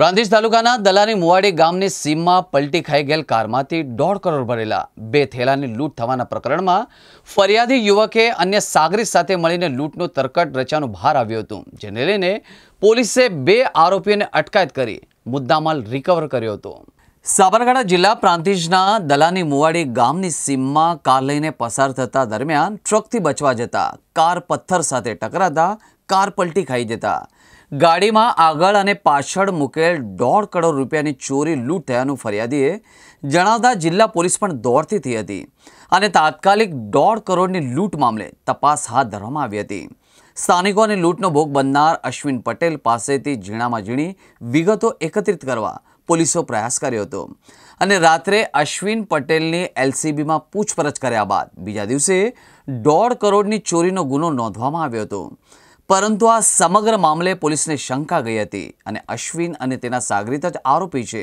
પ્રાંતિજ તાલુકાના દલાની મુવાડી ગામની સીમમાં પલટી ખાઈ ગયેલ કારમાંથી દોઢ કરોડ ભરેલા બે થેલાની લૂંટ થવાના પ્રકરણમાં ફરિયાદી યુવકે અન્ય સાગરી સાથે મળીને લૂંટનું તરકટ રચવાનું ભાર આવ્યું હતું જેને લઈને પોલીસે બે આરોપીઓને અટકાયત કરી મુદ્દામાલ રિકવર કર્યો હતો સાબરકાંઠા જિલ્લા પ્રાંતિજના દલાની મુવાડી ગામની સીમમાં કાર લઈને પસાર થતા દરમિયાન ટ્રકથી બચવા જતા કાર પથ્થર સાથે ટકરાતા કાર પલટી ખાઈ જતા ગાડીમાં આગળ અને પાછળ મૂકેલ દોઢ કરોડ રૂપિયાની ચોરી લૂંટ થયાનું ફરિયાદીએ જણાવતા જિલ્લા પોલીસ પણ દોડતી થઈ હતી અને તાત્કાલિક દોઢ કરોડની લૂંટ મામલે તપાસ હાથ ધરવામાં આવી હતી સ્થાનિકોને લૂંટનો ભોગ બનનાર અશ્વિન પટેલ પાસેથી ઝીણામાં ઝીણી વિગતો એકત્રિત કરવા પોલીસો પ્રયાસ કર્યો હતો અને રાત્રે અશ્વિન પટેલની એલસીબીમાં પૂછપરછ કર્યા બાદ બીજા દિવસે દોઢ કરોડની ચોરીનો ગુનો નોંધવામાં આવ્યો હતો પરંતુ આ સમગ્ર મામલે પોલીસને શંકા ગઈ હતી અને અશ્વિન અને તેના સાગરીત જ આરોપી છે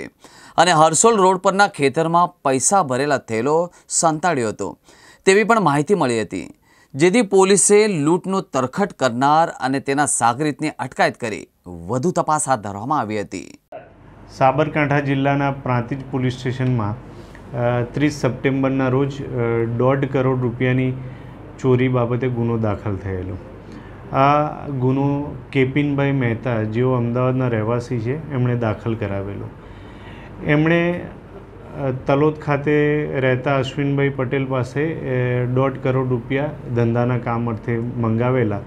અને હરસોલ રોડ પરના ખેતરમાં પૈસા ભરેલા થેલો સંતાડ્યો હતો તેવી પણ માહિતી મળી હતી જેથી પોલીસે લૂંટનો તરખટ કરનાર અને તેના સાગરીતની અટકાયત કરી વધુ તપાસ હાથ ધરવામાં આવી હતી સાબરકાંઠા જિલ્લાના પ્રાંતિજ પોલીસ સ્ટેશનમાં ત્રીસ સપ્ટેમ્બરના રોજ દોઢ કરોડ રૂપિયાની ચોરી બાબતે ગુનો દાખલ થયેલો આ ગુનો કેપિનભાઈ મહેતા જેઓ અમદાવાદના રહેવાસી છે એમણે દાખલ કરાવેલો એમણે તલોદ ખાતે રહેતા અશ્વિનભાઈ પટેલ પાસે દોઢ કરોડ રૂપિયા ધંધાના કામ અર્થે મંગાવેલા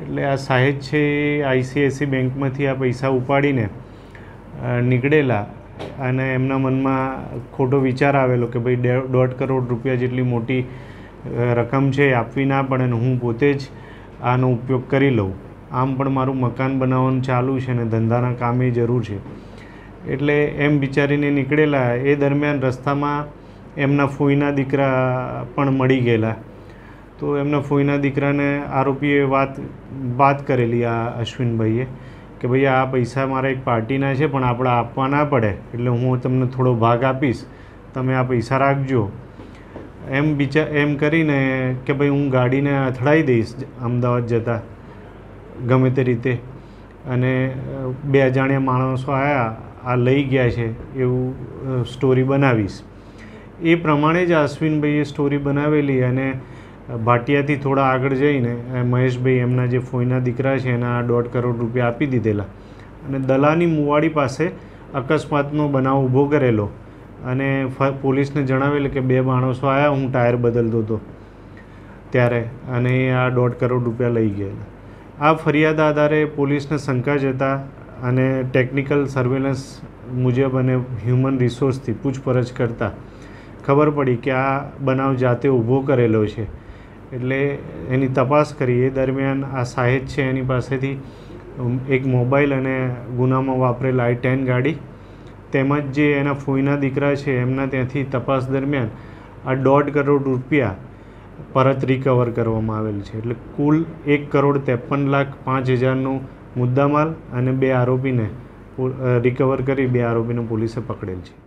એટલે આ સાહેબ છે એ આઈસીઆઈસી બેંકમાંથી આ પૈસા ઉપાડીને નીકળેલા અને એમના મનમાં ખોટો વિચાર આવેલો કે ભાઈ દોઢ કરોડ રૂપિયા જેટલી મોટી રકમ છે આપવી ના પડે ને હું પોતે જ આનો ઉપયોગ કરી લઉં આમ પણ મારું મકાન બનાવવાનું ચાલુ છે અને ધંધાના કામે જરૂર છે એટલે એમ વિચારીને નીકળેલા એ દરમિયાન રસ્તામાં એમના ફોઈના દીકરા પણ મળી ગયેલા તો એમના ફોઈના દીકરાને આરોપીએ વાત વાત કરેલી આ અશ્વિનભાઈએ કે ભાઈ આ પૈસા મારા એક પાર્ટીના છે પણ આપણે આપવા ના પડે એટલે હું તમને થોડો ભાગ આપીશ તમે આ પૈસા રાખજો એમ બીજા એમ કરીને કે ભાઈ હું ગાડીને અથડાઈ દઈશ અમદાવાદ જતાં ગમે તે રીતે અને બે અજાણ્યા માણસો આવ્યા આ લઈ ગયા છે એવું સ્ટોરી બનાવીશ એ પ્રમાણે જ અશ્વિનભાઈએ સ્ટોરી બનાવેલી અને ભાટિયાથી થોડા આગળ જઈને મહેશભાઈ એમના જે ફોઈના દીકરા છે એના દોઢ કરોડ રૂપિયા આપી દીધેલા અને દલાની મુવાડી પાસે અકસ્માતનો બનાવ ઊભો કરેલો અને પોલીસને જણાવેલું કે બે માણસો આવ્યા હું ટાયર બદલતો હતો ત્યારે અને આ દોઢ કરોડ રૂપિયા લઈ ગયેલા આ ફરિયાદ આધારે પોલીસને શંકા જતા અને ટેકનિકલ સર્વેલન્સ મુજબ અને હ્યુમન રિસોર્સથી પૂછપરછ કરતાં ખબર પડી કે આ બનાવ જાતે ઊભો કરેલો છે એટલે એની તપાસ કરી એ દરમિયાન આ સાહેબ છે એની પાસેથી એક મોબાઈલ અને ગુનામાં વાપરેલ આઈ ટેન ગાડી તેમજ જે એના ફોઈના દીકરા છે એમના ત્યાંથી તપાસ દરમિયાન આ દોઢ કરોડ રૂપિયા પરત રિકવર કરવામાં આવેલ છે એટલે કુલ એક કરોડ ત્રેપન લાખ પાંચ હજારનું મુદ્દામાલ અને બે આરોપીને રિકવર કરી બે આરોપીને પોલીસે પકડેલ છે